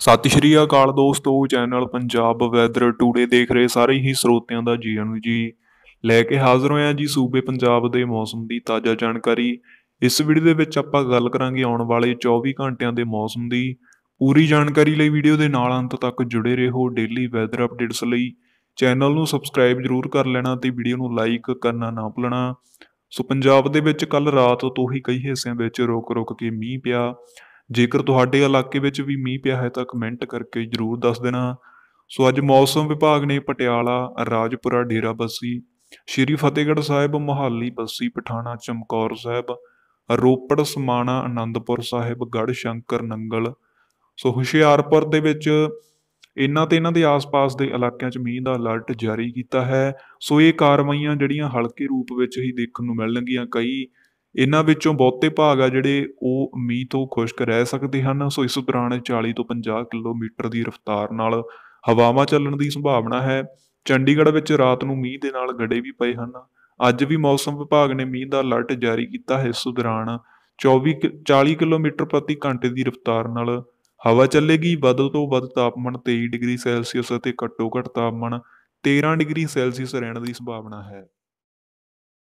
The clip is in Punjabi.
ਸਤਿ ਸ਼੍ਰੀ ਅਕਾਲ ਦੋਸਤੋ ਚੈਨਲ ਪੰਜਾਬ ਵੈਦਰ ਟੂਡੇ ਦੇਖ ਰਹੇ ਸਾਰੇ ਹੀ ਸਰੋਤਿਆਂ ਦਾ ਜੀ ਨੂੰ ਜੀ ਲੈ ਕੇ ਹਾਜ਼ਰ ਹੋਇਆ ਜੀ ਸੂਬੇ ਪੰਜਾਬ ਦੇ ਮੌਸਮ ਦੀ ਤਾਜ਼ਾ ਜਾਣਕਾਰੀ ਇਸ ਵੀਡੀਓ ਦੇ ਵਿੱਚ ਆਪਾਂ ਗੱਲ ਕਰਾਂਗੇ ਆਉਣ ਵਾਲੇ 24 ਘੰਟਿਆਂ ਦੇ ਮੌਸਮ ਦੀ ਪੂਰੀ ਜਾਣਕਾਰੀ ਲਈ ਵੀਡੀਓ ਦੇ ਨਾਲ ਅੰਤ ਤੱਕ ਜੁੜੇ ਰਹੋ ਡੇਲੀ ਵੈਦਰ ਅਪਡੇਟਸ ਲਈ ਚੈਨਲ ਨੂੰ ਸਬਸਕ੍ਰਾਈਬ ਜ਼ਰੂਰ ਕਰ ਲੈਣਾ ਤੇ ਵੀਡੀਓ ਨੂੰ ਲਾਈਕ ਕਰਨਾ ਨਾ ਭੁੱਲਣਾ ਸੋ ਪੰਜਾਬ ਦੇ ਵਿੱਚ ਕੱਲ ਰਾਤ ਤੋਂ ਹੀ ਕਈ ਹਿੱਸਿਆਂ ਵਿੱਚ ਰੁਕ-ਰੁਕ ਕੇ ਮੀਂਹ ਪਿਆ ਜੇਕਰ ਤੁਹਾਡੇ ਇਲਾਕੇ ਵਿੱਚ ਵੀ ਮੀਂਹ ਪਿਆ ਹੈ ਤਾਂ ਕਮੈਂਟ ਕਰਕੇ ਜਰੂਰ ਦੱਸ ਦੇਣਾ ਸੋ ਅੱਜ ਮੌਸਮ ਵਿਭਾਗ ਨੇ ਪਟਿਆਲਾ ਰਾਜਪੁਰਾ ਡੇਰਾਬੱਸੀ ਸ਼੍ਰੀ ਫਤਿਹਗੜ੍ਹ ਸਾਹਿਬ ਮੋਹਾਲੀ ਬੱਸੀ ਪਠਾਣਾ ਚਮਕੌਰ ਸਾਹਿਬ ਰੋਪੜ ਸਮਾਣਾ ਆਨੰਦਪੁਰ ਸਾਹਿਬ ਗੜ ਸ਼ੰਕਰ ਨੰਗਲ ਸੋ ਹੁਸ਼ਿਆਰਪੁਰ ਦੇ ਵਿੱਚ ਇਹਨਾਂ ਤੇ ਇਹਨਾਂ ਦੇ ਆਸ-ਪਾਸ ਦੇ ਇਲਾਕਿਆਂ 'ਚ ਮੀਂਹ ਦਾ ਅਲਰਟ ਜਾਰੀ ਕੀਤਾ ਹੈ ਸੋ ਇਹ ਕਾਰਵਾਈਆਂ ਜਿਹੜੀਆਂ ਹਲਕੇ ਰੂਪ ਵਿੱਚ ਹੀ ਦੇਖਣ ਨੂੰ ਮਿਲਣਗੀਆਂ ਕਈ ਇਹਨਾਂ ਵਿੱਚੋਂ ਬਹੁਤੇ ਭਾਗ ਆ ਜਿਹੜੇ ਉਹ ਮੀਂਹ ਤੋਂ ਖੁਸ਼ਕ ਰਹਿ ਸਕਦੇ ਹਨ ਸੋ ਇਸ ਦੌਰਾਨ 40 ਤੋਂ 50 ਕਿਲੋਮੀਟਰ ਦੀ ਰਫ਼ਤਾਰ ਨਾਲ ਹਵਾਵਾਂ ਚੱਲਣ ਦੀ ਸੰਭਾਵਨਾ ਹੈ ਚੰਡੀਗੜ੍ਹ ਵਿੱਚ ਰਾਤ ਨੂੰ ਮੀਂਹ ਦੇ ਨਾਲ ਗੜੇ ਵੀ ਪਏ ਹਨ ਅੱਜ ਵੀ ਮੌਸਮ ਵਿਭਾਗ ਨੇ ਮੀਂਹ ਦਾ ਅਲਰਟ ਜਾਰੀ ਕੀਤਾ ਹੈ ਇਸ ਦੌਰਾਨ 24 40 ਕਿਲੋਮੀਟਰ ਪ੍ਰਤੀ ਘੰਟੇ ਦੀ ਰਫ਼ਤਾਰ ਨਾਲ ਹਵਾ ਚੱਲੇਗੀ ਵੱਧ ਤੋਂ ਵੱਧ ਤਾਪਮਾਨ 23 ਡਿਗਰੀ ਸੈਲਸੀਅਸ ਅਤੇ ਘੱਟੋ ਘੱਟ ਤਾਪਮਾਨ 13 ਡਿਗਰੀ ਸੈਲਸੀਅਸ ਰਹਿਣ ਦੀ ਸੰਭਾਵਨਾ ਹੈ